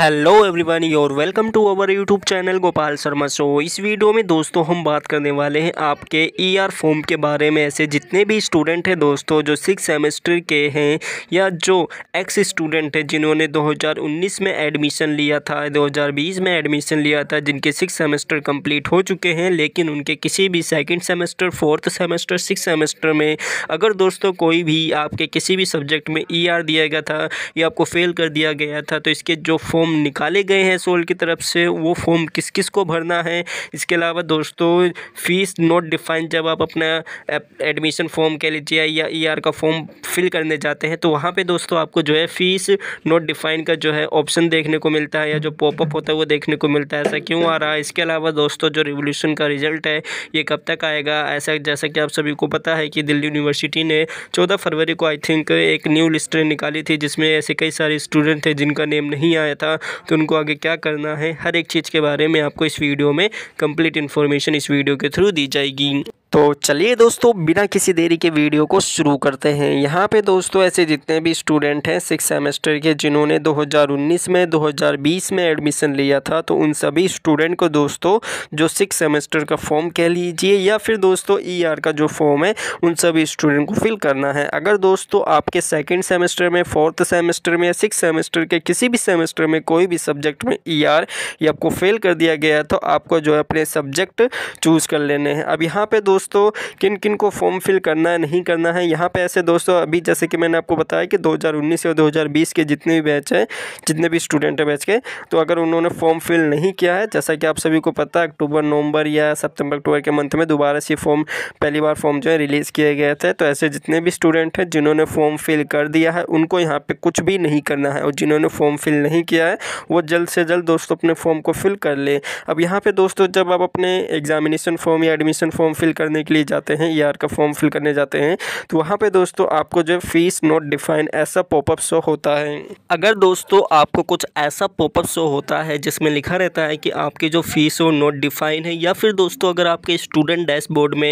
hello everyone your welcome to our YouTube channel Gopal Sharma show इस video में दोस्तों हम बात करने वाले हैं आपके ई आर फॉर्म के बारे में ऐसे जितने भी स्टूडेंट हैं दोस्तों जो सिक्स सेमेस्टर के हैं या जो एक्स स्टूडेंट हैं जिन्होंने 2019 में एडमिशन लिया था 2020 में एडमिशन लिया था जिनके सिक्स सेमेस्टर कम्प्लीट हो चुके हैं लेकिन उनके किसी भी second semester fourth semester six semester में अगर दोस्तों कोई भी आपके किसी भी सब्जेक्ट में ई e दिया गया था या आपको फेल कर दिया गया था तो इसके जो फॉर्म फॉर्म निकाले गए हैं सोल की तरफ से वो फॉर्म किस किस को भरना है इसके अलावा दोस्तों फीस नॉट डिफाइन जब आप अपना एडमिशन फॉर्म कह लीजिए या ई e का फॉर्म फिल करने जाते हैं तो वहाँ पर दोस्तों आपको जो है फ़ीस नॉट डिफाइन का जो है ऑप्शन देखने को मिलता है या जो पॉपअप होता है वो देखने को मिलता है ऐसा क्यों आ रहा है इसके अलावा दोस्तों जो रिवोल्यूशन का रिजल्ट है ये कब तक आएगा ऐसा जैसा कि आप सभी को पता है कि दिल्ली यूनिवर्सिटी ने चौदह फरवरी को आई थिंक एक न्यू लिस्ट निकाली थी जिसमें ऐसे कई सारे स्टूडेंट थे जिनका नेम नहीं आया था तो उनको आगे क्या करना है हर एक चीज़ के बारे में आपको इस वीडियो में कंप्लीट इन्फॉर्मेशन इस वीडियो के थ्रू दी जाएगी तो चलिए दोस्तों बिना किसी देरी के वीडियो को शुरू करते हैं यहाँ पे दोस्तों ऐसे जितने भी स्टूडेंट हैं सिक्स सेमेस्टर के जिन्होंने 2019 में 2020 में एडमिशन लिया था तो उन सभी स्टूडेंट को दोस्तों जो सिक्स सेमेस्टर का फॉर्म कह लीजिए या फिर दोस्तों ई e का जो फॉर्म है उन सभी स्टूडेंट को फिल करना है अगर दोस्तों आपके सेकेंड सेमेस्टर में फोर्थ सेमेस्टर में या सिक्स सेमेस्टर के किसी भी सेमेस्टर में कोई भी सब्जेक्ट में ई e या आपको फेल कर दिया गया है तो आपको जो है अपने सब्जेक्ट चूज़ कर लेने हैं अब यहाँ पर दोस्तों किन किन को फॉर्म फिल करना है नहीं करना है यहाँ पे ऐसे दोस्तों अभी जैसे कि मैंने आपको बताया कि 2019 और 2020 के जितने भी बैच हैं जितने भी स्टूडेंट हैं बैच के तो अगर उन्होंने फॉर्म फिल नहीं किया है जैसा कि आप सभी को पता है अक्टूबर नवंबर या सितंबर अक्टूबर के मंथ में दोबारा से फॉर्म पहली बार फॉर्म जो है रिलीज़ किए गए थे तो ऐसे जितने भी स्टूडेंट हैं जिन्होंने फॉर्म फिल कर दिया है उनको यहाँ पर कुछ भी नहीं करना है और जिन्होंने फॉर्म फिल नहीं किया है वो जल्द से जल्द दोस्तों अपने फॉर्म को फिल कर ले अब यहाँ पर दोस्तों जब आप अपने एग्जामिनेशन फॉर्म या एडमिशन फॉर्म फिल कर करने के लिए जाते हैं ई e का फॉर्म फिल करने जाते हैं तो वहाँ पर दोस्तों आपको जो फीस नॉट डिफाइन ऐसा पॉपअप शो होता है अगर दोस्तों आपको कुछ ऐसा पॉपअप शो होता है जिसमें लिखा रहता है कि आपकी जो फीस वो नॉट डिफाइन है या फिर दोस्तों अगर आपके स्टूडेंट डैशबोर्ड में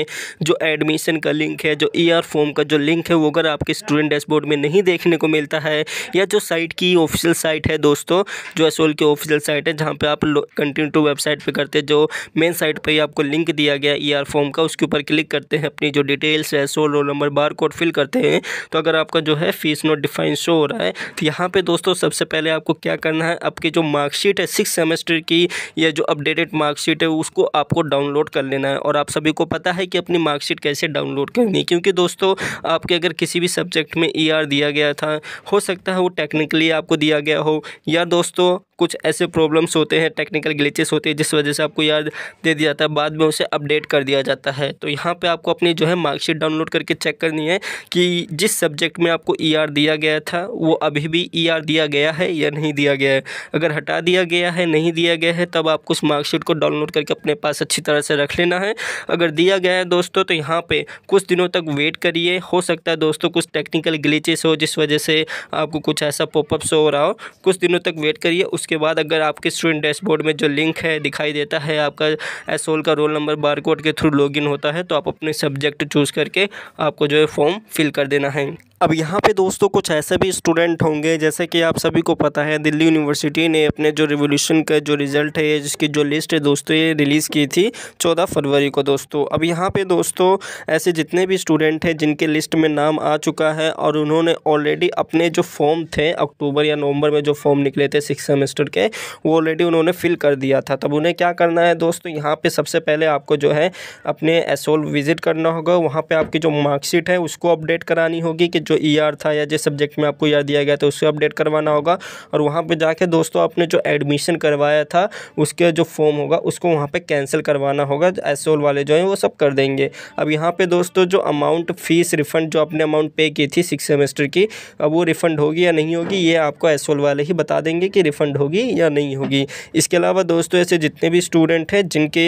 जो एडमिशन का लिंक है जो ई e फॉर्म का जो लिंक है वो अगर आपके स्टूडेंट डैशबोर्ड में नहीं देखने को मिलता है या जो साइट की ऑफिशियल साइट है दोस्तों जो एस की ऑफिशियल साइट है जहाँ पर आप कंटिन्यू टू वेबसाइट पर करते जो मेन साइट पर ही आपको लिंक दिया गया ई e फॉर्म का उसके ऊपर क्लिक करते हैं अपनी जो डिटेल्स है so roll number bar code fill करते हैं तो अगर आपका जो है फीस नोट डिफाइन शो हो रहा है तो यहाँ पर दोस्तों सबसे पहले आपको क्या करना है आपकी जो मार्कशीट है सिक्स सेमेस्टर की या जो अपडेटेड मार्कशीट है उसको आपको डाउनलोड कर लेना है और आप सभी को पता है कि अपनी मार्कशीट कैसे डाउनलोड करनी है क्योंकि दोस्तों आपके अगर किसी भी सब्जेक्ट में ई e दिया गया था हो सकता है वो टेक्निकली आपको दिया गया हो या दोस्तों कुछ ऐसे प्रॉब्लम्स होते हैं टेक्निकल ग्लिचेस होते हैं जिस वजह से आपको याद दे दिया जाता है बाद में उसे अपडेट कर दिया जाता है तो यहाँ पे आपको अपनी जो है मार्कशीट डाउनलोड करके चेक करनी है कि जिस सब्जेक्ट में आपको ई e आर दिया गया था वो अभी भी ई e आर दिया गया है या नहीं दिया गया है अगर हटा दिया गया है नहीं दिया गया है तब आपको उस मार्कशीट को डाउनलोड करके अपने पास अच्छी तरह से रख लेना है अगर दिया गया है दोस्तों तो यहाँ पर कुछ दिनों तक वेट करिए हो सकता है दोस्तों कुछ टेक्निकल ग्लिचेस हो जिस वजह से आपको कुछ ऐसा पॉपअप्स हो रहा हो कुछ दिनों तक वेट करिए उस उसके बाद अगर आपके स्टूडेंट डैशबोर्ड में जो लिंक है दिखाई देता है आपका एसोल का रोल नंबर बारकोड के थ्रू लॉगिन होता है तो आप अपने सब्जेक्ट चूज़ करके आपको जो है फॉर्म फिल कर देना है अब यहाँ पे दोस्तों कुछ ऐसे भी स्टूडेंट होंगे जैसे कि आप सभी को पता है दिल्ली यूनिवर्सिटी ने अपने जो रिवोल्यूशन का जो रिज़ल्ट है जिसकी जो लिस्ट है दोस्तों ये रिलीज़ की थी 14 फरवरी को दोस्तों अब यहाँ पे दोस्तों ऐसे जितने भी स्टूडेंट हैं जिनके लिस्ट में नाम आ चुका है और उन्होंने ऑलरेडी अपने जो फॉर्म थे अक्टूबर या नवंबर में जो फॉर्म निकले थे सिक्स सेमेस्टर रजिस्टर के वो ऑलरेडी उन्होंने फिल कर दिया था तब उन्हें क्या करना है दोस्तों यहाँ पे सबसे पहले आपको जो है अपने एसोल विजिट करना होगा वहाँ पे आपकी जो मार्कशीट है उसको अपडेट करानी होगी कि जो ई e था या जिस सब्जेक्ट में आपको ईयर e दिया गया था उससे अपडेट करवाना होगा और वहाँ पर जाके दोस्तों आपने जो एडमिशन करवाया था उसके जो फॉर्म होगा उसको वहाँ पर कैंसिल करवाना होगा एस वाले जो हैं वो सब कर देंगे अब यहाँ पर दोस्तों जो अमाउंट फ़ीस रिफ़ंड जो आपने अमाउंट पे की थी सिक्स सेमेस्टर की अब वो रिफ़ंड होगी या नहीं होगी ये आपको एसोल वाले ही बता देंगे कि रिफ़ंड होगी होगी या नहीं होगी इसके अलावा दोस्तों ऐसे जितने भी स्टूडेंट हैं जिनके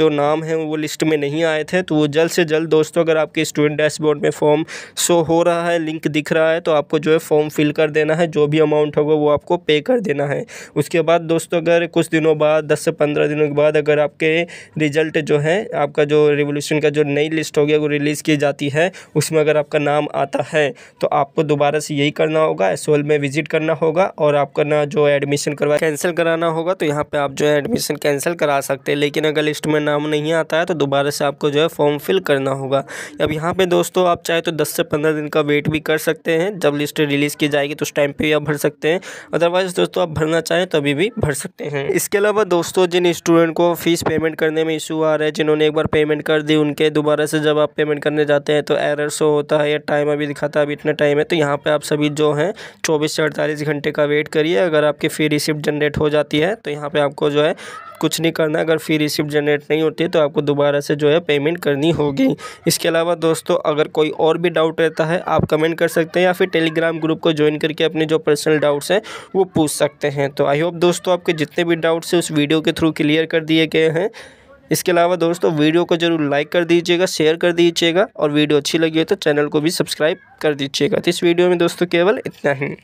जो नाम हैं वो लिस्ट में नहीं आए थे तो वो जल्द से जल्द दोस्तों अगर आपके स्टूडेंट डैशबोर्ड में फॉर्म शो हो रहा है लिंक दिख रहा है तो आपको जो है फॉर्म फिल कर देना है जो भी अमाउंट होगा वो आपको पे कर देना है उसके बाद दोस्तों अगर कुछ दिनों बाद दस से पंद्रह दिनों के बाद अगर आपके रिजल्ट जो है आपका जो रिवोल्यूशन का जो नई लिस्ट हो गया वो रिलीज़ की जाती है उसमें अगर आपका नाम आता है तो आपको दोबारा से यही करना होगा एस में विज़िट करना होगा और आपका ना जो एडमिशन एडमिशन करवा कैंसिल कराना होगा तो यहाँ पे आप जो है एडमिशन कैंसिल करा सकते हैं लेकिन अगर लिस्ट में नाम नहीं आता है तो दोबारा से आपको जो है फॉर्म फिल करना होगा अब यहाँ पे दोस्तों आप चाहे तो दस से पंद्रह दिन का वेट भी कर सकते हैं जब लिस्ट रिलीज़ की जाएगी तो उस टाइम पर आप भर सकते हैं अदरवाइज़ दोस्तों आप भरना चाहें तो अभी भी भर सकते हैं इसके अलावा दोस्तों जिन स्टूडेंट को फ़ीस पेमेंट करने में इशू आ रहा है जिन्होंने एक बार पेमेंट कर दी उनके दोबारा से जब आप पेमेंट करने जाते हैं तो एरर शो होता है या टाइम अभी दिखाता है अभी इतना टाइम है तो यहाँ पर आप सभी जो हैं चौबीस से अड़तालीस घंटे का वेट करिए अगर आपके फिर रिसिप्ट जनरेट हो जाती है तो यहाँ पे आपको जो है कुछ नहीं करना अगर फ़ी रिसिप्ट जनरेट नहीं होती तो आपको दोबारा से जो है पेमेंट करनी होगी इसके अलावा दोस्तों अगर कोई और भी डाउट रहता है आप कमेंट कर सकते हैं या फिर टेलीग्राम ग्रुप को ज्वाइन करके अपने जो पर्सनल डाउट्स हैं वो पूछ सकते हैं तो आई होप दोस्तों आपके जितने भी डाउट्स हैं उस वीडियो के थ्रू क्लियर कर दिए गए हैं इसके अलावा दोस्तों वीडियो को जरूर लाइक कर दीजिएगा शेयर कर दीजिएगा और वीडियो अच्छी लगी हो तो चैनल को भी सब्सक्राइब कर दीजिएगा तो इस वीडियो में दोस्तों केवल इतना ही